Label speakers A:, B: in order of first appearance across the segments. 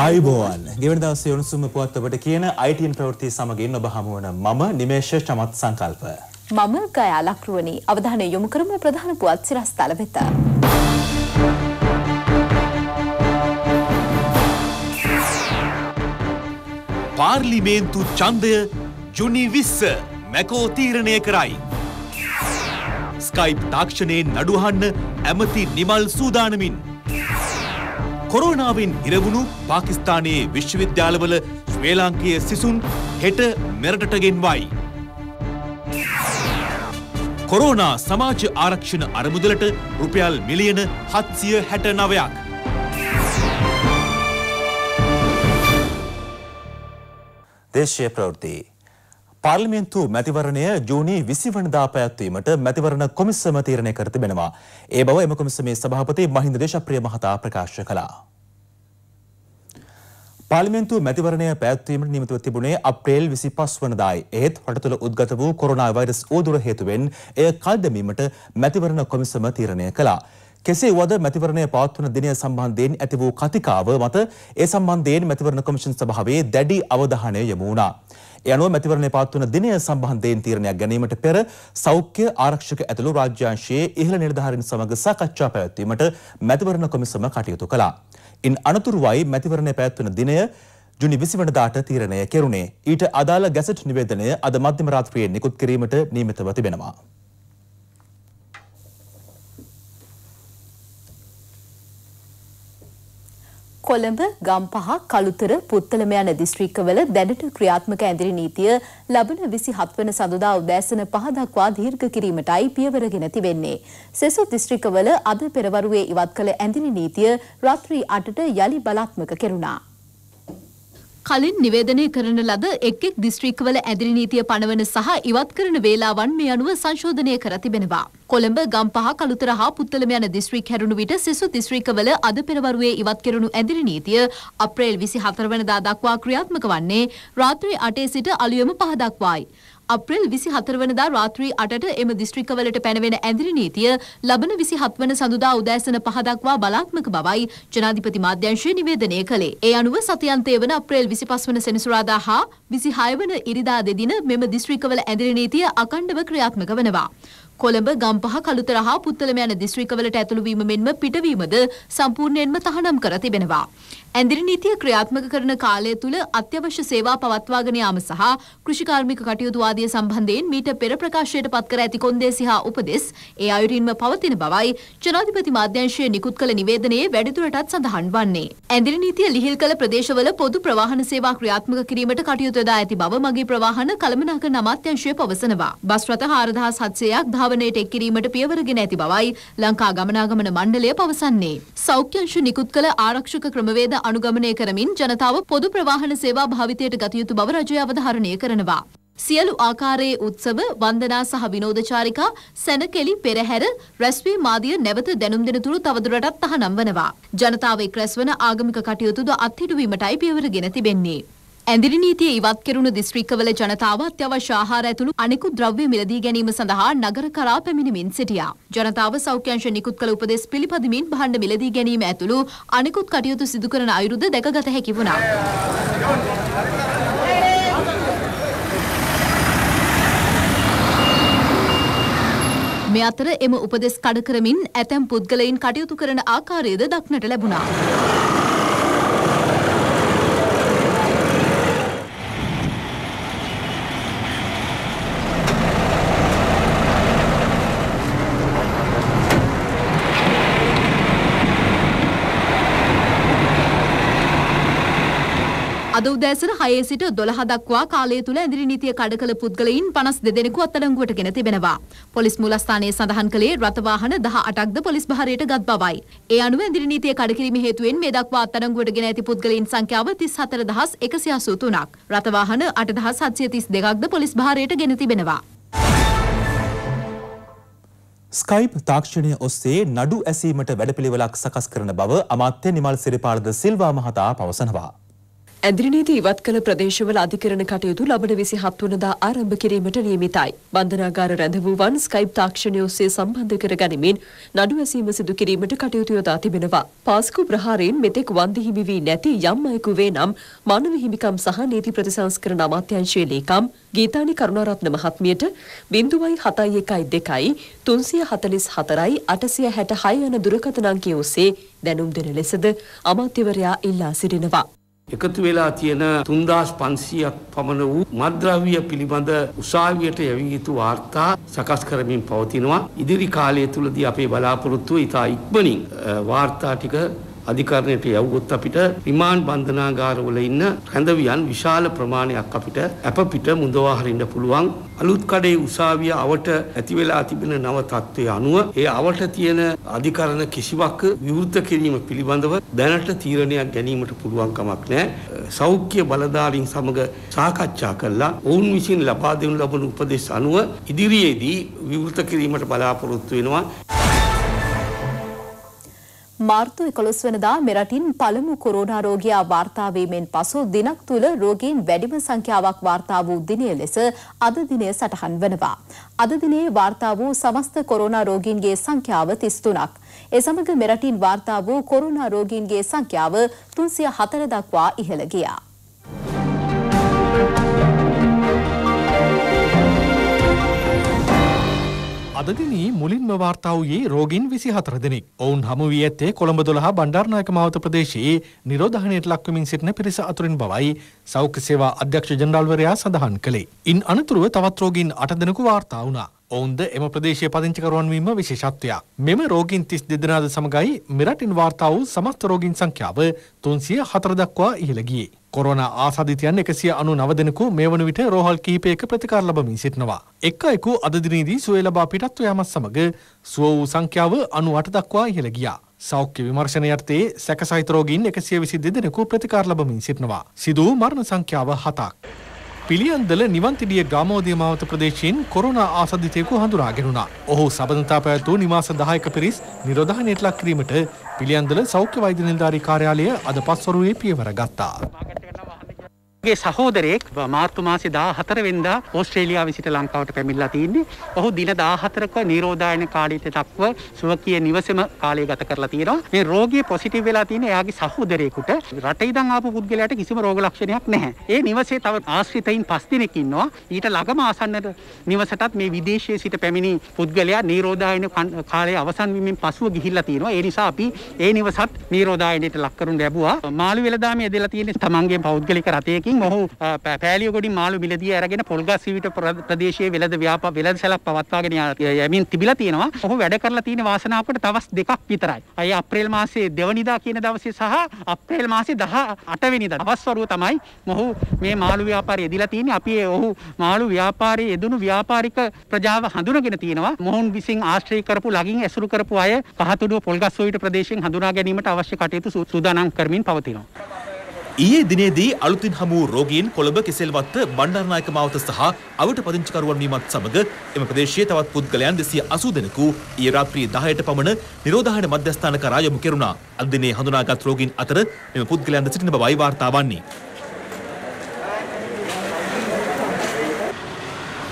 A: ආයුබෝවන් ගෙවන දවසේ උණුසුම පුවත් ඔබට කියන ITN ප්‍රවෘත්ති සමගින් ඔබ හමු වන මම නිමේෂ චමත් සංකල්ප.
B: මම ගයා ලක්රුවනි අවධානය යොමු කරමු ප්‍රධාන පුවත් සිරස්තල වෙත.
A: පාර්ලිමේන්තු ඡන්දය ජුනි 20 මැකෝ තීරණය කරයි. ස්කයිප් තාක්ෂණයෙන් නඩු අහන්න ඇමති නිමල් සූදානමින් කොරෝනාවෙන් ඉරවුණු පාකිස්ථානයේ විශ්වවිද්‍යාලවල ශ්‍රී ලාංකීය සිසුන් හෙට මෙරටට ගෙන්වයි. කොරෝනා සමාජ ආරක්ෂණ අරමුදලට රුපියල් මිලියන හත්සිය හැට නවයක්. දේශය ප්‍රවෘතිී පාර්ලිමේන්තු මැතිවරණය ජූනි 20 වනදා පැවැත්වීමට මැතිවරණ කොමිසම තීරණය කර තිබෙනවා. ඒ බව එම කොමිසමේ සභාපති මහින්ද දේශප්‍රිය මහතා ප්‍රකාශ කළා. පාර්ලිමේන්තු මැතිවරණය පැවැත්වීමට නියමිතව තිබුණේ අප්‍රේල් 25 වනදායි. එහෙත් රට තුළ උද්ගත වූ කොරෝනා වෛරස් ඌදුර හේතුවෙන් එය කල් දැමීමට මැතිවරණ කොමිසම තීරණය කළා. කෙසේ වුවද මැතිවරණය පවත්වන දිනය සම්බන්ධයෙන් ඇති වූ කතිකාව මත ඒ සම්බන්ධයෙන් මැතිවරණ කොමිෂන් සභාවේ දැඩි අවධානය යොමු වුණා. ඒ අනුව මැතිවරණය පවත්වන දිනය සම්බන්ධයෙන් තීරණයක් ගැනීමට පෙර සෞඛ්‍ය ආරක්ෂක ඇතුළු රාජ්‍යාංශයේ ඉහළ නිලධාරීන් සමග සාකච්ඡා පැවැත්වීමට මැතිවරණ කොමිසම කටයුතු කළා. ඉන් අනතුරුවයි මැතිවරණය පැවැත්වන දිනය ජුනි විසිවනදාට තීරණය කෙරුණේ ඊට අදාළ ගැසට් නිවේදනය අද මධ්‍යම රාත්‍රියේ නිකුත් කිරීමට නියමිතව තිබෙනවා.
B: කොළඹ, ගම්පහ, කළුතර, පුත්තලම යන දිස්ත්‍රික්කවල දැනට ක්‍රියාත්මක ඇඳිරි නීතිය ලබන 27 වන සඳුදා උදෑසන 5 දක්වා දීර්ඝ කිරීමටයි පියවරගෙන තිබෙන්නේ. සෙසු දිස්ත්‍රික්කවල අද පෙරවරුවේ ඉවත් කළ ඇඳිරි නීතිය රාත්‍රී 8ට යලි බලාත්මක කෙරුණා. කලින් නිවේදනය කරන ලද එක් එක් දිස්ත්‍රික්කවල ඇදිරි නීතිය පනවන සහ ඉවත් කරන වේලාවන් මේ අනුව සංශෝධනය කර තිබෙනවා. කොළඹ ගම්පහ කළුතර හා පුත්තලම යන දිස්ත්‍රික් හැරුණු විට සිසු දිස්ත්‍රික්කවල අද පෙරවරුවේ ඉවත් කෙරුණු ඇදිරි නීතිය අප්‍රේල් 24 වෙනිදා දක්වා ක්‍රියාත්මක වන්නේ රාත්‍රී 8 සිට අලුයම 5 දක්වායි. අප්‍රේල් 24 වනදා රාත්‍රී 8ට එම දිස්ත්‍රික්කවලට පැනවෙන ඇඳිරි නීතිය ලබන 27 වන සඳුදා උදෑසන 5 දක්වා බලාත්මක බවයි ජනාධිපති මාධ්‍යංශය නිවේදනය කළේ. ඒ අනුව සතියන්තය වන අප්‍රේල් 25 වන සෙනසුරාදා හා 26 වන ඉරිදා දෙදින මෙම දිස්ත්‍රික්කවල ඇඳිරි නීතිය අඛණ්ඩව ක්‍රියාත්මක වනවා. කොළඹ ගම්පහ කළුතර හා පුත්තලම යන දිස්ත්‍රික්කවලට ඇතුළුවීම මෙන්ම පිටවීමද සම්පූර්ණයෙන්ම තහනම් කර තිබෙනවා. ඇඳිරි නීතිය ක්‍රියාත්මක කරන කාලය තුළ අත්‍යවශ්‍ය සේවා පවත්වාගෙන යාම සහ කෘෂිකාර්මික කටයුතු ආදිය සම්බන්ධයෙන් මීට පෙර ප්‍රකාශයට පත් කර ඇති කොන්දේසි හා උපදෙස් ඒ අයුරින්ම පවතින බවයි ජනාධිපති මාධ්‍යංශයේ නිකුත් කළ නිවේදනයේ වැඩිදුරටත් සඳහන් වන්නේ. ඇඳිරි නීතිය ලිහිල් කළ ප්‍රදේශවල පොදු ප්‍රවාහන සේවා ක්‍රියාත්මක කිරීමට කටයුතු යොදා ඇති බව මගේ ප්‍රවාහන කළමනාකරණ අමාත්‍යංශය පවසනවා. බස් රථ 4700ක් ධාවන ධාවනයට එක් කිරීමට පියවරගෙන ඇති බවයි ලංකා ගමනාගමන මණ්ඩලය පවසන්නේ. සෞඛ්‍යංශ නිකුත් කළ ආරක්ෂක ක්‍රමවේද අනුගමනය කරමින් ජනතාව පොදු ප්‍රවාහන සේවා භාවිතයට ගතයුතු බව රජය අවධාරණය කරනවා. සියලු ආකාරයේ උත්සව වන්දනා සහ විනෝධචාරිකා සැනකෙලි පෙරහැර රැස්වී මාදිය නැවත දැනුම් දෙන තුරු තවදුරටත් තහනම් වනවා. ජනතාව එක් රැස්වන ආගමික කටයුතුද අත්හිටුවීමටයි පියවර ගෙන තිබෙන්නේ. ඇඳිරි නීතිය ඉවත් කෙරුණු දිස්ත්‍රික්කවල ජනතාව අත්‍යවශ්‍ය ආහාර ඇතුළු අනෙකුත් ද්‍රව්‍ය මිලදී ගැනීම සඳහා නගර කරා පැමිණෙමින් සිටියා. ජනතාව සෞඛ්‍යංශ නිකුත් කළ උපදෙස් පිළිපදමින් භාණ්ඩ මිලදී ගැනීම ඇතුළු අනෙකුත් කටයුතු සිදු කරන අයුරුද දැකගත හැකි වුණා. මේ අතර එම උපදෙස් කඩ කරමින් ඇතැම් පුද්ගලයින් කටයුතු කරන ආකාරයද දක්නට ලැබුණා. අද උදෑසන හයේ සිට දොළහ දක්වා කාලය තුළ ඇදිරි නීතිය කඩ කළ පුද්ගලයින් පනස් දෙදෙනෙකු අත්අඩංගුවට ගෙන තිබෙනවා. පොලිස් මූලස්ථානයේ සඳහන් කළේ රථවාහන දහ අටක්ද පොලිස් භාරයට ගත් බවයි. ඒ අනුව ඇදිරි නීතිය කඩකිරීම හේතුවෙන් මේ දක්වා අත්අඩංගුවට ගෙන ඇති පුද්ගලයින් සංඛ්‍යාව තිස් හතර දහස් එකසි අසූ තුනක්. රථවාහන අට දහස් හත්සිය තිස් දෙකක්ද පොලිස් භාරයට ගෙන තිබෙනවා.
A: ස්කයිප් තාක්ෂණය ඔස්සේ නඩු ඇසීමට වැඩපිළිවෙලක් සකස් කරන බව අමාත්‍ය නිමල් සිරිපාලද සිල්වා මහතා පවසනවා.
C: ඇදිරිනීති ඉවත් කළ ප්‍රදේශවල අධිකරණ කටයුතු ලබන 27 වනදා ආරම්භ කිරීමට නියමිතයි. බන්ධනාගාර රැඳ වූවන් ස්කයිප් තාක්ෂණය ඔස්සේ සම්බන්ධ කර ගනිමින් නඩු ඇසීම සිදු කිරීමට කටයුතු යොදා තිබෙනවා. පාස්කු ප්‍රහාරයෙන් මෙතෙක් වන්දි හිමි වී නැති යම් අයෙකු වේ නම් මානව හිමිකම් සහ නීති ප්‍රතිසංස්කරණ අමාත්‍යාංශයේ ලේකම් ගීතානි කරුණාරත්න මහත්මියට 0.712 344 866 යන දුරකථන අංකය ඔස්සේ දැනුම් දෙන ලෙසද අමාත්‍යවරයා ඉල්ලා සිටිනවා.
D: එකතු වෙලා තියෙන තුන්දස් පන්සියක් පමණ වූ මද්‍රව්‍ය පිළිබඳ උසාවියට යැවී යුතු වාර්තා සකස් කරමින් පවතිනවා. ඉදිරි කාලය තුළදී අපේ බලාපොරොත්තුව ඉතා ඉක්මනින් වාර්තා ටික අධිකරණයට යවුවොත් අපිට රිමාන්ඩ් බන්ධනාගාරවල ඉන්න රැඳවියන් විශාල ප්‍රමාණයක් අපිට අප පිට මුදවා හරින්න පුළුවන් අලුත් කඩේ උසාවිය අවට ඇති වෙලා තිබෙන නව තත්ත්වයේ අනුව ඒ අවට තියෙන අධිකරණ කිසිවක් විවෘත කිරීම පිළිබඳව දැනට තීරණයක් ගැනීමට පුළුවන් කමක් නැහැ සෞඛ්‍ය බලධාරීන් සමග සාකච්ඡා කරලා ඔවුන් විසින් ලබා දෙනු ලබන උපදෙස් අනුව ඉදිරියේදී විවෘත කිරීමට බලාපොරොත්තු වෙනවා
B: මාර්තු 11 වනදා මෙරටින් පළමු කොරෝනා රෝගියා වාර්තා වීමෙන් පසු දිනක් තුල රෝගීන් වැඩිම සංඛ්‍යාවක් වාර්තා වූ දිනය ලෙස අද දිනය සටහන් වෙනවා. අද දිනයේ වාර්තා වූ සමස්ත කොරෝනා රෝගීන්ගේ සංඛ්‍යාව 33ක්. ඒ සමග මෙරටින් වාර්තා වූ කොරෝනා රෝගීන්ගේ සංඛ්‍යාව 304 දක්වා ඉහළ ගියා.
E: අදදිනී මුලින්ම වාර්තා වූයේ රෝගීන් විසි හතර දෙනෙක්. ඔවුන් හමුවී ඇත්තේ කොළඹ දොළහා බණ්ඩාරනායක මාවත ප්‍රදේශයේ නිරෝධහනයට ලක්වමින් සිටින පිරිස අතුරින් බවයි සෞඛ්‍ය සේවා අධ්‍යක්ෂ ජනරාල්වරයා සඳහන් කළේ. ඉන් අනතුරුව තවත් රෝගීන් අට දෙනෙකු වාර්තා වුණා. ඔවුන්ද එම ප්‍රදේශය පදිංචිකරුවන් වීම විශේෂත්වයක්. මෙම රෝගීන් තිස් දෙදෙනාද සමඟයි මෙරටින් වාර්තා වූ සමස්ත රෝගීන් සංඛ්‍යාව තුන්සිය හතර දක්වා ඉහළ ගියේ. කොරෝන ආසාධිතයන් එකසිය අනු නවදෙනකු මේ වන විට රෝහල් කිහිපයක ප්‍රතිකාර ලබමින් සිටිනවා. එක් අයෙකු අදදිනීදී සුවේ ලබා පිටත්ව යාමත් සමග සුව වූ සංඛ්‍යාව අනු අට දක්වා ඉහළ ගියා. සෞඛ්‍ය විමර්ශනය අර්ථයේ සැකසහිත රෝගීන් එකසිය විසි දෙදෙනෙකු ප්‍රතිකාර ලබමින් සිටිනවා. සිදූ මරණ සංඛ්‍යාව හතක්. පිළියන්දල නිවන්තිඩිය ගාමෝදිය මාවත ප්‍රදේශයෙන් කොරුණ ආසධිතයකු හඳුරාගෙනුණා. ඔහු සබඳතා පැවැත්වූ නිවාස දායක පිරිස් නිරෝධානයට ලක් කිරීමට පිළියන්දල සෞඛ්‍ය වෛද්‍ය නිලධාරී කාර්යාලය අද පස්වරුවේ පියවර ගත්තා.
D: ගේ සහෝදරයෙක් මාර්තුමාසි දා හතරවෙන්දා ඕස්ට්‍රේලියාව සිට ලංකාවට පැමිල්ලා තියන්නේ ඔහු දින දාහතරක නිරෝධායන කාඩීත තක්ව සුව කිය නිවසම කාලය ගත කරලා තියෙනවා මේ රෝගී පොසිටිව් වෙලා තියෙන එයාගේ සහෝදරයෙකුට රට ඉඳන් ආපු පුද්ගලයාට කිසිම රෝග ලක්ෂණයක් නැහැ ඒ නිවසේ තව ආශ්‍රිතයින් පස් දෙනෙක් ඉන්නවා ඊට ළඟම ආසන්නට නිවසටත් මේ විදේශයේ සිට පැමිණි පුද්ගලයා නිරෝධායන කාලය අවසන් වීමෙන් පසුව ගිහිල්ලා තියෙනවා ඒ නිසා අපි ඒ නිවසත් නිරෝධායනයට ලක් කරනු ලැබුවා මාළු වෙලදාමේ දෙලා තියෙන තමන්ගේ පෞද්ගලික රථයකින් ඉතින් ඔහු පෑලිය ගොඩින් මාළු මිලදී අරගෙන පොල්ගස් සිවිට ප්‍රදේශයේ වෙළඳ ව්‍යාප වෙළඳ සැලක් පවත්වාගෙන යමින් තිබිලා තියෙනවා. ඔහු වැඩ කරලා තියෙන වාසනාවකට තවස් දෙකක් විතරයි. අය අප්‍රේල් මාසයේ දෙවනිදා කියන දවසේ සහ අප්‍රේල් මාසේ 18 වෙනිදා අවස්වරුව තමයි මොහු මේ මාළු ව්‍යාපාරයේ යෙදিলা තියෙන්නේ. අපි ඔහු මාළු ව්‍යාපාරයේ යෙදුණු ව්‍යාපාරික ප්‍රජාව හඳුනගෙන තියෙනවා. මොහුන් විසින් ආශ්‍රය කරපු ළඟින් ඇසුරු කරපු අය කහතුඩුව පොල්ගස්සෝවිට ප්‍රදේශයෙන් හඳුනා ගැනීමට අවශ්‍ය කටයුතු සූදානම් කරමින් පවතිනවා.
A: ඊයේ දිනේදී අලුතින් හමු රෝගීන් කොළඹ කෙසෙල්වත්ත බණ්ඩාරනායක මාවත සහ අවට පදිංචිකරුවන් වීමත් සමග එම ප්‍රදේශයේ තවත් පුද්ගලයන් 280 දෙනෙකු ඊයේ රාත්‍රී 10ට පමණ නිරෝධායන මධ්‍යස්ථාන කරා යොමු කෙරුණා. අද දිනේ හඳුනාගත් රෝගීන් අතර මෙම පුද්ගලයන් සිටින බවයි වාර්තා වන්නේ.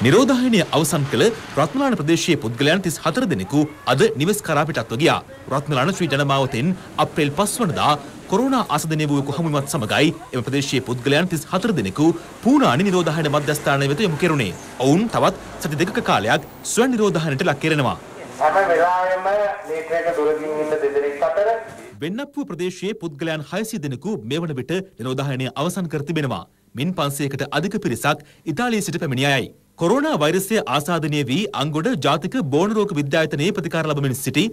A: නිරෝධායනය අවසන් කළ රත්මලාන ප්‍රදේශයේ පුද්ගලයන් 34 දෙනෙකු අද නිවෙස් කරා පිටත්ව ගියා. රත්මලාන ශ්‍රී ජනමාවතෙන් අප්‍රේල් 5 වනදා කොරෝනා ආසදනය වූ කොහොමුවත් සමගයි එම ප්‍රදේශයේ පුද්ගලයන් 34 දෙනෙකු පූනානි නිරෝධායන මධ්‍යස්ථානය වෙත යොමු කෙරුණේ. ඔවුන් තවත් සති දෙකක කාලයක් ස්වයං නිරෝධායනයට ලක් කරනවා.
F: හැම වෙලාවෙම මේකේක දුරකින් ඉන්න දෙදෙනෙක්
A: අතර වෙන්නප්පුව ප්‍රදේශයේ පුද්ගලයන් 600 දෙනෙකු මේ වන විට නිරෝධායනය අවසන් කර තිබෙනවා. මින් 500කට අධික පිරිසක් ඉතාලියේ සිට පැමිණ අයයි. කොරෝනා වෛරසය ආසාධනය වී අංගොඩ ජාතික බෝනරෝග විද්‍යායතනයේ ප්‍රතිකාර ලබමින් සිටි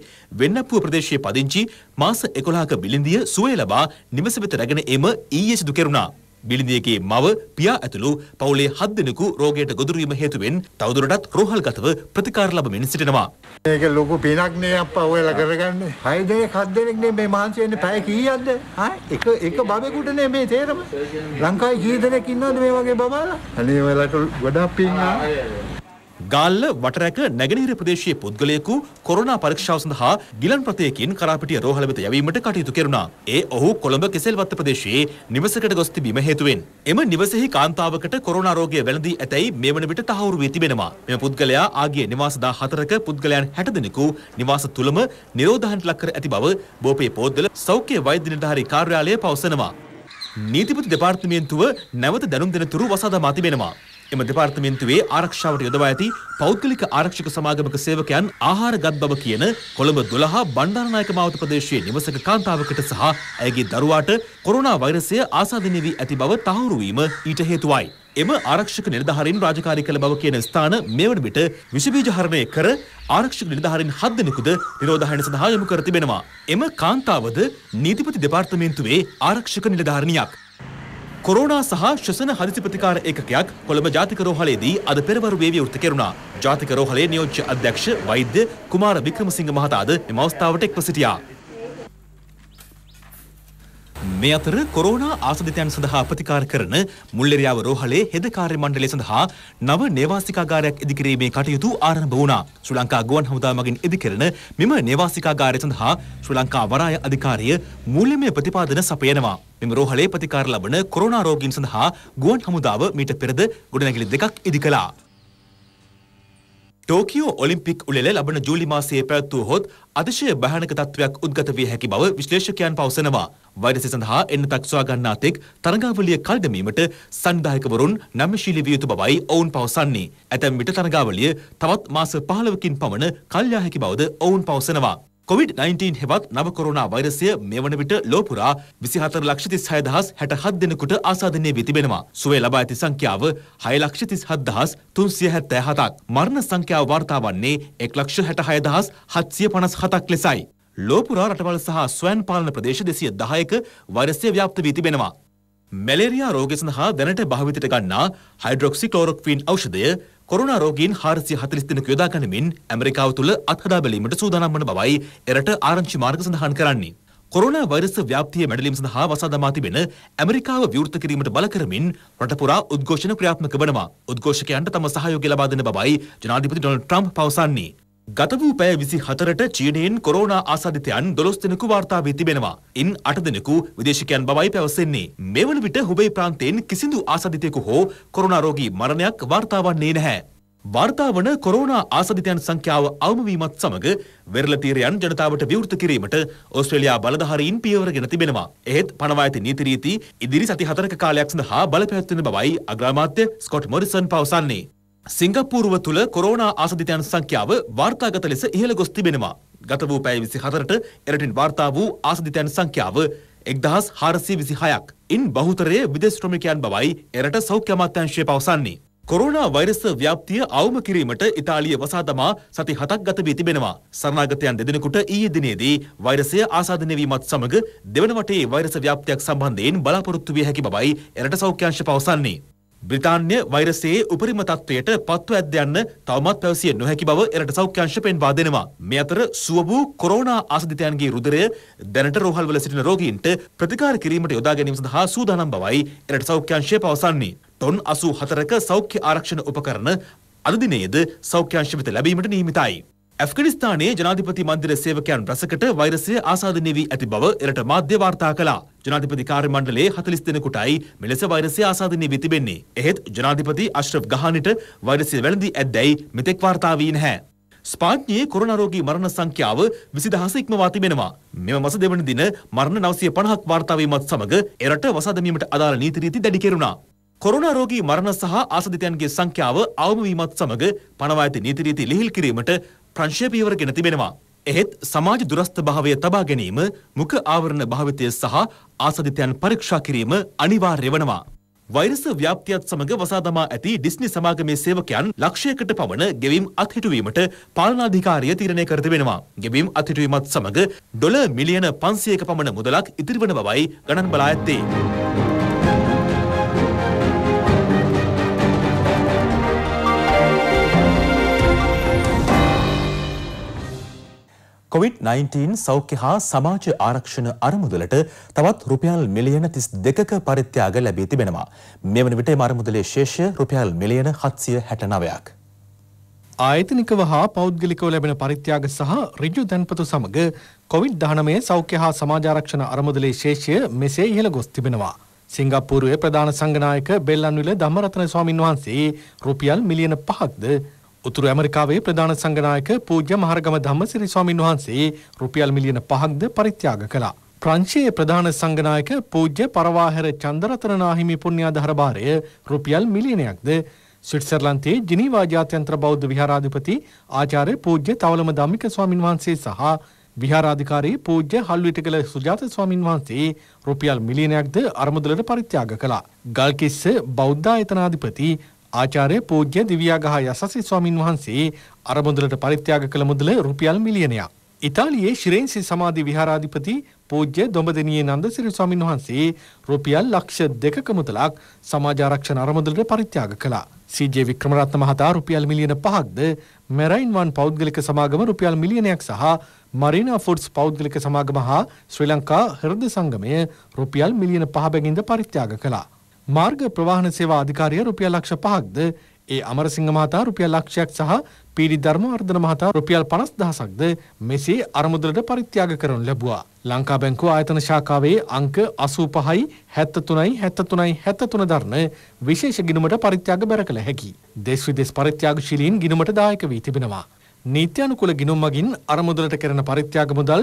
A: වෙන්නප්පුව ප්‍රදේශයේ පදිංචි මාස 11ක බිලිඳිය සුවය ලබා නිවස වෙත රැගෙන එම ඊයේ සිදු කෙරුණා. බිලිඳියගේ මව පියා ඇතුළු පවුලේ හත් දෙනෙකු රෝගයට ගොදුරු වීම හේතුවෙන් තවදුරටත් රෝහල්ගතව ප්‍රතිකාර ලබමින් සිටිනවා.
E: මේක ලොකු පිනක් නේ අප්පා ඔයාලා කරගන්නේ. හය දෙනෙක් හත් දෙනෙක් නේ මේ මහන්සි වෙන්නේ පැය කීයක්ද? ආ එක එක බබෙකුට නේ මේ තේරම.
A: ලංකාවේ කී දෙනෙක් ඉන්නවද මේ වගේ බබාලා? අනේ ඔයාලට ගොඩක් පින් ආ. ගාල්ල වටරැක නැගෙනහිර ප්‍රදේශයේ පුද්ගලයෙකු කොරෝනා පරීක්ෂාව සඳහා ගිලන් ප්‍රතයකින් කරාපිටිය රෝහල වෙත යැවීමට කටයුතු කෙරුණා. ඒ ඔහු කොළඹ කෙසෙල්වත්ත ප්‍රදේශයේ නිවසකට ගොස් තිබීම හේතුවෙන්. එම නිවසෙහි කාන්තාවකට කොරෝනා රෝගය වැළඳී ඇතැයි මේ වන විට තහවුරු වී තිබෙනවා. මෙම පුද්ගලයා ආගිය නිවාස 14ක පුද්ගලයන් 60 දෙනෙකු නිවාස තුලම නිරෝධාහනට ලක් කර ඇති බව බෝපේ පොත්දල සෞඛ්‍ය වෛද්‍ය නිලධාරී කාර්යාලය පවසනවා. නීතිපති දෙපාර්තමේන්තුව නැවත දැනුම් දෙනතුරු වසාදා මා තිබෙනවා. එම දෙපාර්තමේන්තුවේ ආරක්ෂාවට යොදවා ඇති පෞද්ගලික ආරක්ෂක සමාගමක සේවකයන් ආහාර ගත් බව කියන කොළඹ 12 බණ්ඩාරනායක මාවත ප්‍රදේශයේ නිවසක කාන්තාවකට සහ ඇයගේ දරුවාට කොරෝනා වෛරසය ආසාදින වී ඇති බව තහවුරු වීම ඊට හේතුවයි. එම ආරක්ෂක නිලධාරීන් රාජකාරී කළ බව කියන ස්ථාන මේවන විට විෂබීජ හරණය කර ආරක්ෂක නිලධාරීන් හත් දෙනෙකුද නිරෝධායන සඳහා යොමු කර තිබෙනවා. එම කාන්තාවද නීතිපති දෙපාර්තමේන්තුවේ ආරක්ෂක නිලධාරිණියක්. කොරෝනා සහ ශ්වසන හදිසි ප්‍රතිකාර ඒකකයක් කොළඹ ජාතික රෝහලේදී අද පෙරවරුවේ විවෘත කෙරුණා. ජාතික රෝහලේ නියෝජ්‍ය අධ්‍යක්ෂ වෛද්‍ය කුමාර වික්‍රමසිංහ මහතාද එම අවස්ථාවට එක්ව සිටියා. මේ අතර කොරෝනා ආසදිතයන් සඳහා ප්‍රතිකාර කරන මුල්ලෙරියාව රෝහලේ හෙද කාර්ය මණ්ඩලය සඳහා නව නේවාසිකාගාරයක් ඉදිකිරීමේ කටයුතු ආරම්භ වුණා. ශ්‍රී ලංකා ගුවන් හමුදා මගින් ඉදිකරන මෙම නේවාසිකාගාරය සඳහා ශ්‍රී ලංකා වරාය අධිකාරිය මූල්‍යමය ප්‍රතිපාදන සපයනවා. මෙම රෝහලේ ප්‍රතිකාර ලබන කොරෝනා රෝගීන් සඳහා ගුවන් හමුදාව මීට පෙරද ගොඩනැගිලි දෙකක් ඉදි කළා. ටෝකියෝ ඔලිම්පික් උළෙල ලබන ජූලි මාසයේ පැවැත්වූ හොත් අතිශය භයානක තත්ත්වයක් උද්ගත විය හැකි බව විශ්ලේෂකයන් පවසනවා. වෛරසය සඳහා එන්න තක්සවා ගන්නා තෙක් තරගාවලිය කල් දැමීමට සංවිධායකවරුන් නම්‍යශීලී විය යුතු බවයි ඔවුන් පවසන්නේ. ඇතැම් විට තරගාවලිය තවත් මාස 15කින් පමණ කල් යා හැකි බවද ඔවුන් පවසනවා. කොවිD-19 හෙවත් නව කොරෝනා වෛරසය මෙවන විට ලෝපුරා 24,36,67 දෙනෙකුට ආසාදනය වී තිබෙනවා. සුවය ලබා ඇති සංඛ්‍යාව 6,37,377ක්. මරණ සංඛ්‍යාව වාර්තා වන්නේ 1,66,757ක් ලෙසයි. ලෝපුරා රටවල් සහ ස්වයන් පාලන ප්‍රදේශ 210ක වෛරසය ව්‍යාප්ත වී තිබෙනවා. මැලේරියා රෝගය සඳහා දැනට භාවිතයට ගන්නා හයිඩ්‍රොක්සි ක්ලෝරොක්වින් ඖෂධය කොරුණා රෝගීන් 440 දෙනෙකු යොදා ගනිමින් ඇමරිකාව තුල අත්හදා බැලීමට සූදානම් වන බවයි එරට ආරංචි මාර්ග සඳහන් කරන්නේ. කොරුණා වෛරස ව්‍යාප්තිය මැඩලීම සඳහා වසා දමා තිබෙන ඇමරිකාව විවෘත කිරීමට බල කරමින් රට පුරා උද්ඝෝෂණ ක්‍රියාත්මක වනවා. උද්ඝෝෂකයන්ට තම සහයෝගය ලබා දෙන බවයි ජනාධිපති ඩොනල්ඩ් ට්‍රම්ප් පවසන්නේ. ගත වූ පැය විසි හතරට චීනයෙන් කොරෝනා ආසාධිතයන් දොළොස් දෙනෙකු වාර්තා වී තිබෙනවා. ඉන් අට දෙනෙකු විදේශිකයන් බවයි පැවසෙන්නේ. මෙවන විට හුබේ ප්‍රාන්තයෙන් කිසිදු ආසාධිතයෙකු හෝ කොරෝනාරෝගී මරණයක් වාර්තා වන්නේ නැහැ. වාර්තා වන කොරෝනා ආසාධිතයන් සංඛ්‍යාව අවම වීමත් සමග වෙරළ තීරයන් ජනතාවට විවෘත කිරීමට ඕස්ට්‍රේලියා බලධාරීන් පියවරගෙන තිබෙනවා. එහෙත් පනවා ඇති නීති රීති ඉදිරි සති හතරක කාලයක් සඳහා බලපැවැත්වෙන බවයි අග්‍රාමාත්‍ය ස්කොට් මොරිසන් පවසන්නේ. සිංගපූර්ව තුළ කොරෝනා ආසධිතයන් සංඛ්‍යාව වාර්තාගත ලෙස ඉහළ ගොස් තිබෙනවා. ගත වූ පැය විසි හතරට එරටින් වාර්තා වූ ආසධිතයන් සංඛ්‍යාව එක්දහස් හාරසිය විසි හයක්. ඉන් බහුතරය විදෙස් ශ්‍රමිකයන් බවයි එරට සෞඛ්‍ය අමාත්‍යංශය පවසන්නේ. කොරෝනා වෛරස ව්‍යාප්තිය අවම කිරීමට ඉතාලිය වසා දමා සති හතක් ගත වී තිබෙනවා. සරණාගතයන් දෙදෙනෙකුට ඊයේ දිනේදී වෛරසය ආසාදනය වීමත් සමග දෙවන වටේ වෛරස ව්‍යාප්තියක් සම්බන්ධයෙන් බලාපොරොත්තු විය හැකි බවයි එරට සෞඛ්‍යංශ පවසන්නේ. බ්‍රිතාන්‍ය වෛරසයේ උපරිම තත්ත්වයට පත්ව ඇද්දයන්න තවමත් පැවසිය නොහැකි බව එරට සෞඛ්‍යංශ පෙන්වා දෙනවා. මේ අතර සුව වූ කොරෝනා ආසදිතයන්ගේ රුධරය දැනට රෝහල්වල සිටින රෝගීන්ට ප්‍රතිකාර කිරීමට යොදා ගැනීම සඳහා සූදානම් බවයි එරට සෞඛ්‍යංශය පවසන්නේ. ටොන් 84ක සෞඛ්‍ය ආරක්ෂණ උපකරණ අද දිනයේද සෞඛ්‍යංශ වෙත ලැබීමට නියමිතයි. ඇෆ්ගනිස්ථානයේ ජනාධිපති මන්දිර සේවකයන් රසකට වෛරසය ආසාදනය වී ඇති බව එරට මාධ්‍ය වාර්තා කළා. ජනාධිපති කාර්ය මණ්ඩලයේ 40 දෙනෙකුටයි මෙලෙස වෛරසය ආසාදනය වී තිබෙන්නේ. එහෙත් ජනාධිපති අශ්රෆ් ගහානිට වෛරසය වැළඳී ඇද්දැයි මෙතෙක් වාර්තා වී නැහැ. ස්පාඥයේ කොරනරෝගී මරණ සංඛ්‍යාව විසිදහස ඉක්මවා තිබෙනවා. මෙම මස දෙවන දින මරණ නවසය පණහක් වාර්තාවීමත් සමඟ එරට වසාදමීමට අදාළ නීතිරීති දැඩි කෙරුණා. කොරනාරෝගී මරණ සහ ආසධිතයන්ගේ සංඛ්‍යාව අවමවීමත් සමඟ පනවාඇති නීතිරීති ලිහිල් කිරීමට ප්‍රංශය පීවර ගෙන තිබෙනවා. එහෙත් සමාජ දුරස්ථ භාවය තබා ගැනීම මුඛ ආවරණ භාවිතය සහ ආසදිතයන් පරීක්ෂා කිරීම අනිවාර්ය වනවා. වෛරස ව්‍යාප්තියත් සමග වසාදමා ඇති ඩිස්නි සමාගමේ සේවකයන් ලක්ෂයකට පමණ ගෙවීම් අත්හිටුවීමට පාලනාධිකාරිය තීරණය කර තිබෙනවා. ගෙවීම් අත්හිටුවීමත් සමග ඩොලර් මිලියන 500ක පමණ මුදලක් ඉතිරිවන බවයි ගණන් බලා ඇත්තේ. COVID-19 සෞඛ්‍ය හා සමාජ ආරක්ෂණ අරමුදලට තවත් රුපියල් මිලියන 32ක පරිත්‍යාග ලැබී තිබෙනවා. මෙවන විට එම අරමුදලේ ශේෂය රුපියල් මිලියන 769ක්.
E: ආයතනිකව හා පෞද්ගලිකව ලැබෙන පරිත්‍යාග සහ ඍජු දැන්පතු සමග කොවිඩ්-19 සෞඛ්‍ය හා සමාජාරක්ෂණ අරමුදලේ ශේෂය මෙසේ ඉහළ ගොස් තිබෙනවා. සිංගප්පූරුවේ ප්‍රධාන සංගනායක බෙල්ලන්විල ධම්මරතන ස්වාමින් වහන්සේ රුපියල් මිලියන 5ක්ද උතුරු ඇමරිකාවේ ප්‍රධාන සංගනායක පූජ්‍ය මහරගම ධම්මසිරි ස්වාමින් වහන්සේ රුපියල් මිලියන පහක්ද පරිත්‍යාග කළා. ප්‍රංශයේ ප්‍රධාන සංගනායක පූජ්‍ය පරවාහැර චන්දරතන නාහිමි පුණ්‍යාධාර භාරය රුපියල් මිලියනයක්ද ස්විට්සර්ලන්තයේ ජිනීවා ජාත්‍යන්තර බෞද්ධ විහාරාධිපති ආචාර්ය පූජ්‍ය තවලම ධම්මික ස්වාමින් වහන්සේ සහ විහාරාධිකාරී පූජ්‍ය හල්විටකල සුජාත ස්වාමින් වහන්සේ රුපියල් මිලියනයක්ද අරමුදලට පරිත්‍යාග කළා. ගල්කිස්ස බෞද්ධායතනාධිපති ආචාර්ය පූජ්‍ය දිව්‍යාගහ යසසි ස්වාමින් වහන්සේ අරබඳුලට පරිත්‍යාග කළ මුදල රුපියල් මිලියනයක්. ඉතාලියේ ශිරෙන්සි සමාධි විහාරාධිපති පූජ්‍ය දොඹදෙනියේ නන්දසිරි ස්වාමින් වහන්සේ රුපියල් ලක්ෂ දෙකක මුදලක් සමාජාරක්ෂණ අරමුදලට පරිත්‍යාග කළා. සීජේ වික්‍රමරත්න මහතා රුපියල් මිලියන 5ක්ද මෙරයින් වන් පෞද්ගලික සමාගම රුපියල් මිලියනයක් සහ මරීනා ෆුඩ්ස් පෞද්ගලික සමාගම හා ශ්‍රී ලංකා හෘද සංගමය රුපියල් මිලියන 5 බැගින්ද පරිත්‍යාග කළා. මාර්ග ප්‍රවාහන සේවා අධිකාරිය රුපියල් ලක්ෂ 5ක්ද ඒ අමරසිංහ මහතා රුපියල් ලක්ෂයක් සහ පීඩි ධර්මවර්ධන මහතා රුපියල් 50000ක්ද මෙසේ අරමුදලට පරිත්‍යාග කරනු ලැබුවා. ලංකා බැංකුව ආයතන ශාඛාවේ අංක 85යි 73යි 73යි 73 දරන විශේෂ ගිණුමට පරිත්‍යාග බැර කළ හැකි. දේශ විදේශ පරිත්‍යාගශීලීන් ගිණුමට දායක වී තිබෙනවා. නීත්‍යානුකූල ගිණුම් මගින් අරමුදලට කරන පරිත්‍යාග මුදල්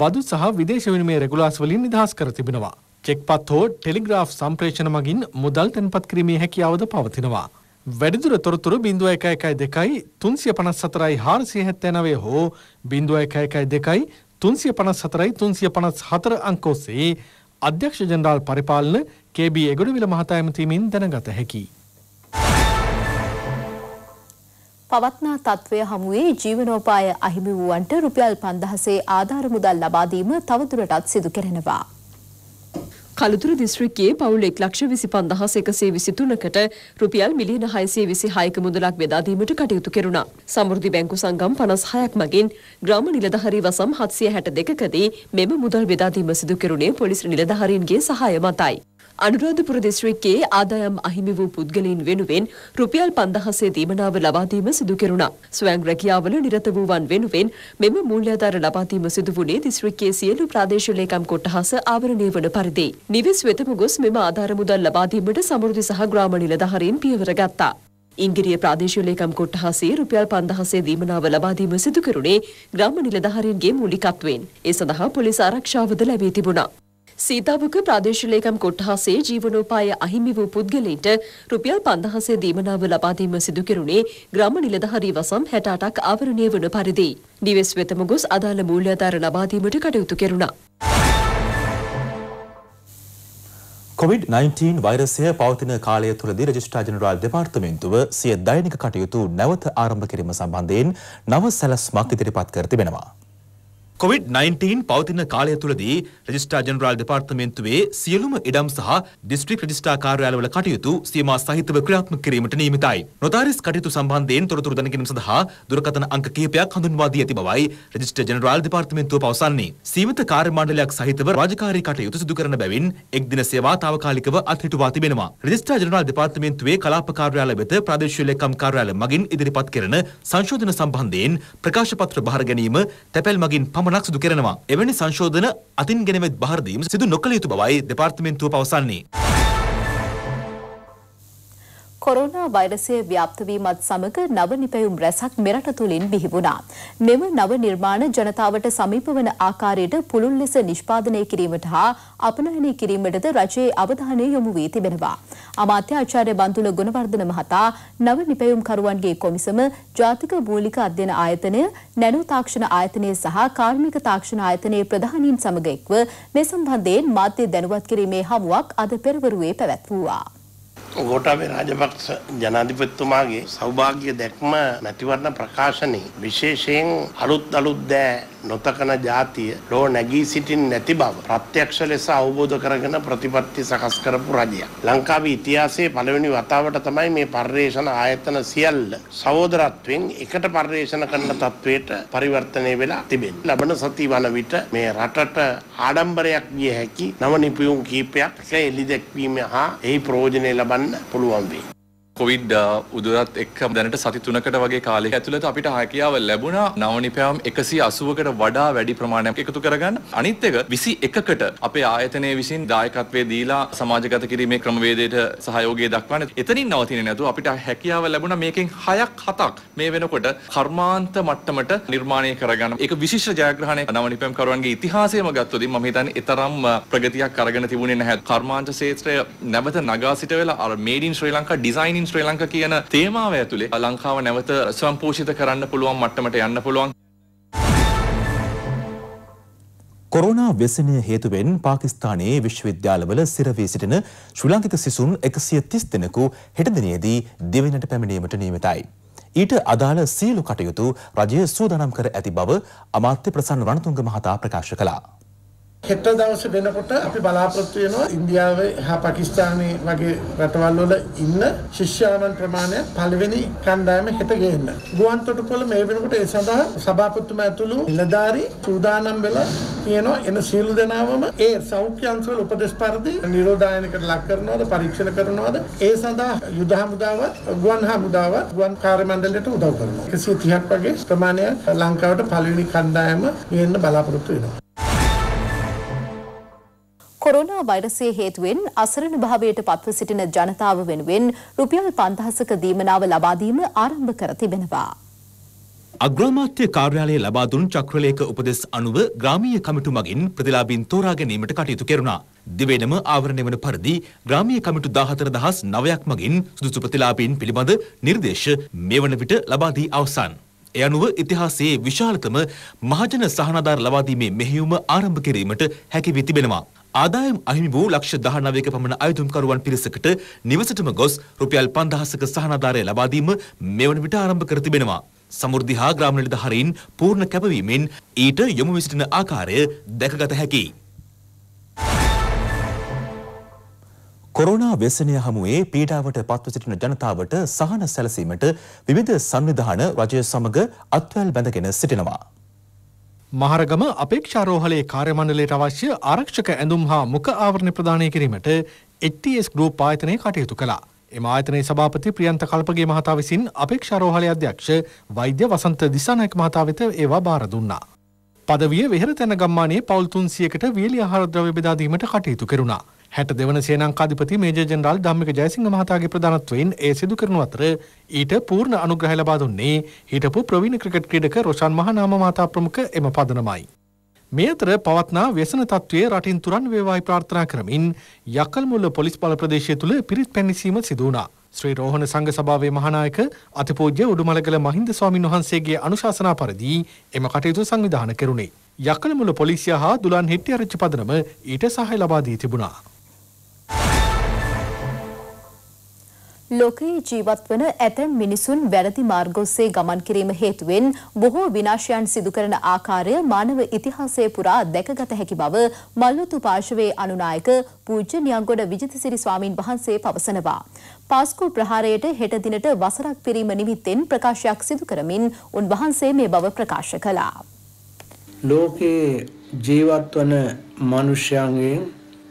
E: බදු සහ විදේශ විනිමය රෙගුලාස් වලින් නිදහස් කර තිබෙනවා. චෙක්පත් හෝ ටෙලිග්‍රාෆ් සම්ප්‍රේෂණ මගින් මුදල් තැන්පත් කිරීමේ හැකියාවද පවතිනවා. වැඩිදුර තොරතුරු බිඳුව එක එකයි දෙකයි තුන්සිය පනස් සතරයි හාරසිය හැත්තැනවේ හෝ බිඳුව එක එකයි දෙකයි තුන්සිය පනස් සතරයි තුන්සිය පනස් හතර අංකෝසේ අධ්‍යක්ෂ ජනරාල් පරිපාලන KB එගොඩවිල මහතා ඇමතීමෙන් දැනගත හැකි.
B: පවත්නා තත්ත්වය හමුවේ ජීවනෝපාය අහිමි වූවන්ට රුපියල් පන්දහසේ ආධාර මුදල් ලබාදීම තවදුරටත් සිදු කරෙනවා.
C: කළුතුරු දිස්ත්‍රික්කයේ පවුල් 1,25,123කට රුපියල් මිලියන 626ක මුදලක් බෙදා දීමට කටයුතු කෙරුණා. සමෘද්ධි බැංකු සංගම් 56ක් මගින් ග්‍රාම නිලධාරී වසම් 762කදී මෙම මුදල් බෙදා දීම සිදු කෙරුණේ පොලිස් නිලධාරීන්ගේ සහාය මතයි. අනුරාධපුර දිස්ත්‍රික්කයේ ආදායම් අහිමි වූ පුද්ගලයින් වෙනුවෙන් රුපියල් 5000 දීමනාව ලබා දීම සිදු කෙරුණා. ස්වයං රැකියාවල නිරත වූවන් වෙනුවෙන් මෙම මූල්‍යාධාර ලබා දීම සිදු වුණේ දිස්ත්‍රික්කයේ සියලු ප්‍රාදේශීය ලේකම් කොට්ටහස ආවරණය වන පරිදි. නිවෙස් වෙතම ගොස් මෙම ආධාර මුදල් ලබා දීමට සමෘද්ධි සහ ග්‍රාම නිලධාරීන් පියවර ගත්තා. ඉංගිරිය ප්‍රාදේශීය ලේකම් කොට්ටහසේ රුපියල් 5000 දීමනාව ලබා දීම සිදු කෙරුණේ ග්‍රාම නිලධාරීන්ගේ මූලිකත්වයෙන්. ඒ සඳහා පොලිස් ආරක්ෂාවද ලැබී තිබුණා. සීතාවක ප්‍රාදේශලේකම් කොට්හසේ ජීවනෝපාය අහිමි වූ පුද්ගලයින්ට රුපියල් පන්දහසේ දීමනාව ලබාදීම සිදුකරුණේ ග්‍රම නිලධහරි වසම් හැටාටක් ආවරණය වන පරිදි. නිවෙස් වෙතම ගොස් අදාළ මූල්‍යධාර ලබාදීමට කටයුතු කෙරුණා.
A: COVID-19 වෛරසය පවතින කාලය තුළදී රජිස්ට්‍රා ජනරාල් දෙපාර්තමේන්තුව සිය දෛනික කටයුතු නැවත ආරම්භ කිරීම සම්බන්ධයෙන් නව සැලස්මක් ඉදිරිපත් කර තිබෙනවා. කොවිD-19 පවතින කාලය තුළදී රෙජිස්ට්‍රා ජෙනරාල් දෙපාර්තමේන්තුවේ සියලුම ඉඩම් සහ දිස්ත්‍රික් රෙජිස්ට්‍රා කාර්යාලවල කටයුතු සීමා සහිතව ක්‍රියාත්මක කිරීමට නියමිතයි. නොතාරිස් කටයුතු සම්බන්ධයෙන් තොරතුරු දැනගැනීම සඳහා දුරකථන අංක කිහිපයක් හඳුන්වා දී ඇති බවයි රෙජිස්ට්‍රා ජෙනරාල් දෙපාර්තමේන්තුව පවසන්නේ. සීමිත කාර්ය මණ්ඩලයක් සහිතව රාජකාරී කටයුතු සිදු කරන බැවින් එක් දින සේවා తాවකාලිකව අත්හිටුවා තිබෙනවා. රෙජිස්ට්‍රා ජෙනරාල් දෙපාර්තමේන්තුවේ කලාප කාර්යාලය වෙත ප්‍රාදේශීය ලේකම් කාර්යාලය මගින් ඉදිරිපත් කරන සංශෝධන සම්බන්ධයෙන් ප්‍රකාශ පත්‍ර බාර ගැනීම තැපැල් මගින් පමණ සටහනක් සිදු කරනවා. එවැනි සංශෝධන අතින් ගෙනෙමෙත් බහරදීම් සිදු නොකළ යුතු බවයි දෙපාර්තමේන්තුව පවසන්නේ.
B: කොරෝනා වෛරසය ව්‍යාප්ත වීමත් සමග නව නිපැයුම් රැසක් මෙරට තුලින් බිහි වුණා. මෙම නව නිර්මාණ ජනතාවට සමීප වන ආකාරයට පුළුල් ලෙස නිෂ්පාදනය කිරීමට හා අපනයනය කිරීමටද රජයේ අවධානය යොමු වී තිබෙනවා. අමාත්‍ය ආචාර්ය බන්තුල ගුණවර්ධන මහතා නව නිපැයුම් කරුවන්ගේ කොමිසම ජාතික මූලික අධ්‍යයන ආයතනය, නැනෝ තාක්ෂණ ආයතනය සහ කාර්මික තාක්ෂණ ආයතනයේ ප්‍රධානීන් සමග එක්ව මේ සම්බන්ධයෙන් මාධ්‍ය දැනුවත් කිරීමේ හමුවක් අද පෙරවරුවේ පැවැත්වුවා.
F: ගෝඨාභය රාජපක්ෂ ජනාධිපතිතුමාගේ සෞභාග්‍ය දැක්ම මැතිවරණ ප්‍රකාශනයේ විශේෂයෙන් අලුත් අලුත් දෑ නොතකන ජාතිය ලෝ නැගී සිටින් නැති බව ප්‍රත්‍යක්ෂ ලෙස අවබෝධ කරගෙන ප්‍රතිපත්ති සකස් කරපු රජයක්. ලංකාවේ ඉතිහාසයේ පළවෙනි වතාවට තමයි මේ පර්යේෂණ ආයතන සියල්ල සහෝදරත්වයෙන් එකට පර්යේෂණ කරන තත්වයට පරිවර්තනය වෙලා තිබෙනවා. ලබන සති වන විට මේ රටට ආඩම්බරයක් විය හැකි නව නිපියුම් කීපයක් එළිදැක්වීම හා එහි ප්‍රයෝජනය ලබන්න පුළුවන් වෙයි. කොවිඩ් උදුරත් එක්කම දැනට සති තුනකට වගේ
E: කාලෙක ඇතුළත අපිට හැකියාව ලැබුණා නවනිපෑම් එකසි අසුවකට වඩා වැඩි ප්‍රමාණයක් එකතු කරගන්න අනිත් එක විසි එකකට අපේ ආයතනය විසින් දායකත්වය දීලා සමාජගත කිරීමේ ක්‍රමවේදයට සහයෝගය දක්වන්න එතනින් නවතින නැතුව අපිට හැකියාව ලැබුණ මේකෙන් හයක් හතක් මේ වෙනකොට කර්මාන්ත මට්ටමට නිර්මාණය කරගන්න එක විශේෂ ජයග්‍රහණය නවනිපෑම් කරුවන්ගේ ඉතිහාසයම ගත්තොතින් මම හිතන්නේ එතරම් ප්‍රගතියක් අරගෙන තිබුණේ නැහැ කර්මාන්ත ක්ෂේත්‍රය නැවත නගා සිට වෙලා අර made in Sri Lanka design in Sri Lanka කියන තේමාව ඇතුලේ ලංකාව නැවත සම්පෝෂිත කරන්න පුළුවන් මට්ටමට යන්න පුළුවන්
A: කොරුණා වෙසනය හේතුවෙන් පාකිස්ානයේ විශ්වවිද්‍යාලවල සිරවී සිටින ශ්‍රලංකිත සිසුන් එකසිය තිස් දෙෙනකු හෙටදිනයේදී දෙවෙනට පැමිණීමට නීමතයි. ඊට අදාළ සීලු කටයුතු රජය සූදනම් කර ඇති බව අමාත්‍ය ප්‍රසන් රණතුන්ග මහතා ප්‍රකාශ කලා.
F: හෙට දවස වෙනකොට අපි බලාපොරොත්තු වෙනවා ඉන්දියාවේ හා පාකිස්තානයේ වගේ රටවල් වල ඉන්න ශිෂ්‍යාවන් ප්‍රමාණය පළවෙනි කණ්ඩායම හෙට ගේන්න. ගුවන්තොටුපොළ මේ වෙනකොට ඒ සඳහා සභාපතිතුමා ඇතුළු නිලධාරී සූදානම් වෙලා කියනවා එන සියලු දෙනාම ඒ සෞඛ්‍ය අංශවල උපදෙස් පරිදි නිරෝධායනකට ලක් කරනවද පරීක්ෂණ කරනවද ඒ සඳහා යුද හමුදාවත් ගුවන් හමුදාවත් ගුවන් කාර්ය මණ්ඩලයට උදව් කරනවා. 130ක් වගේ ප්‍රමාණයක් ලංකාවට පළවෙනි කණ්ඩායම ගෙන්න බලාපොරොත්තු වෙනවා.
B: කොරෝනා වෛරසය හේතුවෙන් අසරණ භාවයට පත්ව සිටින ජනතාව වෙනුවෙන් රුපියල් 5000ක දීමනාව ලබා දීම ආරම්භ කර තිබෙනවා.
A: අග්‍රාමාත්‍ය කාර්යාලයේ ලබා දුන් චක්‍රලේඛ උපදෙස් අනුව ග්‍රාමීය කමිටු මගින් ප්‍රතිලාභින් තෝරා ගැනීමට කටයුතු කෙරුණා. දිවයිනම ආවරණය වන පරිදි ග්‍රාමීය කමිටු 14900ක් මගින් සුදුසු ප්‍රතිලාභීන් පිළිබඳ නිර්දේශ මෙවන විට ලබා දී අවසන්. එය අනුව ඉතිහාසයේ විශාලතම මහජන සහනාධාර ලබා දීමේ මෙහෙයුම ආරම්භ කිරීමට හැකි වී තිබෙනවා. ආදායම් අහිමි වූ ලක්ෂ 19ක පමණ අයදුම්කරුවන් පිරිසකට නිවසටම ගොස් රුපියල් 5000ක සහනාධාරය ලබා දීම මෙවන විට ආරම්භ කර තිබෙනවා. සමෘද්ධි හා ග්‍රාම නිලධාරීන් පූර්ණ කැපවීමෙන් ඊට යොමු වී සිටින ආකාරය දැකගත හැකියි. කොරෝනා ව්‍යසනය හමුවේ පීඩාවට පත්ව සිටින ජනතාවට සහන සැලසීමට විවිධ සංවිධාන රජය සමග අත්වැල් බැඳගෙන සිටිනවා.
E: මහරගම අපේක්ෂාරෝහලේ කාර්යමණ්ඩලයට අවශ්‍ය ආරක්ෂක ඇඳුම් හා මුඛ ආවරණ ප්‍රදානය කිරීමට HTS Group ආයතනය කටයුතු කළා. එම ආයතනයේ සභාපති ප්‍රියන්ත කල්පගේ මහතා විසින් අපේක්ෂාරෝහලේ අධ්‍යක්ෂ වෛද්‍ය වසන්ත දිසානායක මහතා වෙත ඒවා බාර දුන්නා. පදවිය වෙහෙර තැන ගම්මානයේ පවුල් 300කට වියලි ආහාර ද්‍රව්‍ය බෙදා දීමට කටයුතු කෙරුණා. 62 සේනාංකාධිපති මේජර් ජෙනරාල් ධම්මික ජයසිංහ මහතාගේ ප්‍රධානත්වයෙන් ඒ සිදු කරනු අතර ඊට පූර්ණ අනුග්‍රහය ලබා දුන්නේ හිටපු ප්‍රවීණ ක්‍රිකට් ක්‍රීඩක රොෂාන් මහනාම මහතා ප්‍රමුඛ එම පදනමයි. මේ අතර පවත්නා ව්‍යසන තත්ත්වයේ රටින් තුරන් වේවායි ප්‍රාර්ථනා කරමින් යකල්මුල්ල පොලිස් බල ප්‍රදේශය තුළ පිරිත් පැනිසීම සිදු වුණා. ශ්‍රී රෝහණ සංඝ සභාවේ මහානායක අතිපූජ්‍ය උඩුමලගල මහින්ද ස්වාමින් වහන්සේගේ අනුශාසනා පරිදි එම කටයුතු සංවිධානය කෙරුණේ. යකලමුල පොලිසිය හා දුලන් හෙට්ටිආරච්චි පදනම ඊට සහාය ලබා දී තිබුණා.
B: ලෝකයේ ජීවත් වන ඇතැම් මිනිසුන් වැරදි මාර්ගොස්සේ ගමන් කිරීම හේතුවෙන් බොහෝ විනාශයන් සිදු කරන ආකාරය මානව ඉතිහාසය පුරා දැකගත හැකි බව මල්වතු පාර්ශවයේ අනුනායක පූජ්‍ය නියංගොඩ විජිතසිරි ස්වාමින් වහන්සේ පවසනවා. පාස්කු ප්‍රහාරයට හෙට දිනට වසරක් පිරීම නිමිත්තෙන් ප්‍රකාශයක් සිදු කරමින් උන්වහන්සේ මේ බව ප්‍රකාශ කළා.
F: ලෝකයේ ජීවත් වන මිනිසයන්ගෙන්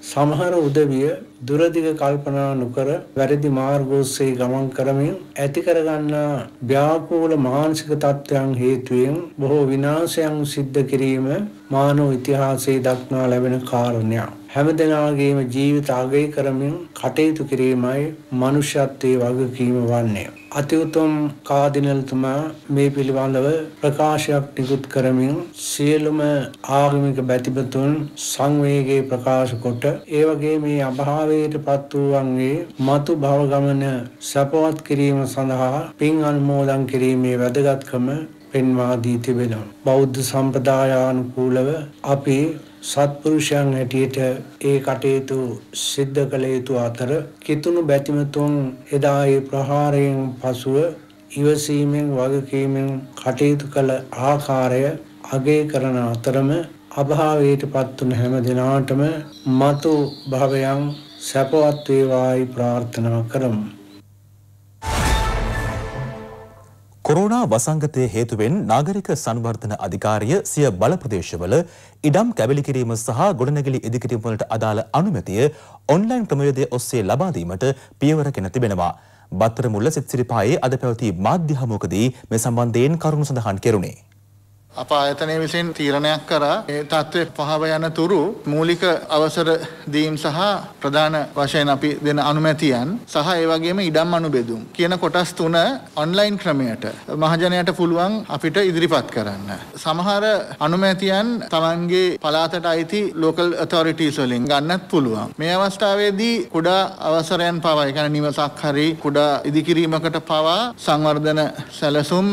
F: සමහර උදවිය දුරදිග කල්පනා නොකර වැරදි මාර්ගෝස්සේ ගමන් කරමින් ඇති කරගන්නා ව්‍යාකූල මානසික තත්ත්වයන් හේතුවෙන් බොහෝ විනාශයන් සිද්ධ කිරීම මානව ඉතිහාසයේ දක්නා ලැබෙන කාරණයක්. හැමදෙනාගේම ජීවිත අගය කරමින් කටයුතු කිරීමයි මනුෂ්‍යත්වයේ වගකීම වන්නේ. අතිඋතුම් කාදිනල්තුමා මේ පිළිබඳව ප්‍රකාශයක් නිකුත් කරමින් සියලුම ආගමික බැතිබතුන් සංවේගයේ ප්‍රකාශ කොට ඒ වගේ මේ අභාවයට පත් වූවන්ගේ මතු භව ගමන සපවත් කිරීම සඳහා පින් අනුමෝදන් කිරීමේ වැදගත්කම පෙන්වා දී තිබෙනවා. බෞද්ධ සම්පදායානුකූලව අපි සත්පුරුෂයන් හැටියට ඒ කටයුතු සිද්ධ කළ යුතු අතර කිතුණු බැතිමතුන් එදා ඒ ප්‍රහාරයෙන් පසුව ඉවසීමෙන් වගකීමෙන් කටයුතු කළ ආකාරය අගය කරන අතරම අභාවයට පත්වන හැම දිනාටම මතු භවයන් සැපවත් වේවායි
A: ප්‍රාර්ථනා කරමු කොරෝනා වසංගතය හේතුවෙන් නාගරික සංවර්ධන අධිකාරිය සිය බල ප්‍රදේශවල ඉඩම් කැවිලි කිරීම සහ ගොඩනැගිලි ඉදිකිරීම වලට අදාළ අනුමැතිය ඔන්ලයින් ක්‍රමවේදය ඔස්සේ ලබා දීමට පියවරගෙන තිබෙනවා. බත්තරමුල්ල සිත්සිරිපායේ අද පැවති මාධ්‍ය හමුවකදී මේ සම්බන්ධයෙන් කරුණු සඳහන් කෙරුණේ.
E: අප ආයතනය විසින් තීරණයක් කරා ඒ තත්ත්වය පහව යන තුරු මූලික අවසර දීම් සහ ප්‍රධාන වශයෙන් අපි දෙන අනුමැතියන් සහ ඒ වගේම ඉඩම් අනුබෙදුම් කියන කොටස් තුන ඔන්ලයින් ක්‍රමයට මහජනයට පුළුවන් අපිට ඉදිරිපත් කරන්න. සමහර අනුමැතියන් තමන්ගේ පලාතට අයිති ලෝකල් ඇතොරිටීස් වලින් ගන්නත් පුළුවන්. මේ අවස්ථාවේදී කුඩා අවසරයන් පවා ඒ කියන්නේ නිවසක් හරි කුඩා ඉදිකිරීමකට පවා සංවර්ධන සැලසුම්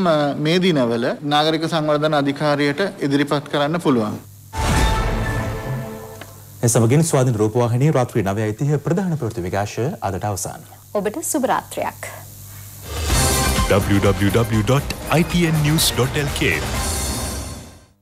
E: මේ දිනවල නාගරික සංවර්ධන අධිකාරියට ඉදිරිපත් කරන්න පුළුවන්.
A: එසමගින් ස්වාධීන රූපවාහිනී රාත්‍රී 9:30 ප්‍රධාන ප්‍රවෘත්ති විකාශය අදට අවසන්.
B: ඔබට සුබ රාත්‍රියක්.
A: www.ipnnews.lk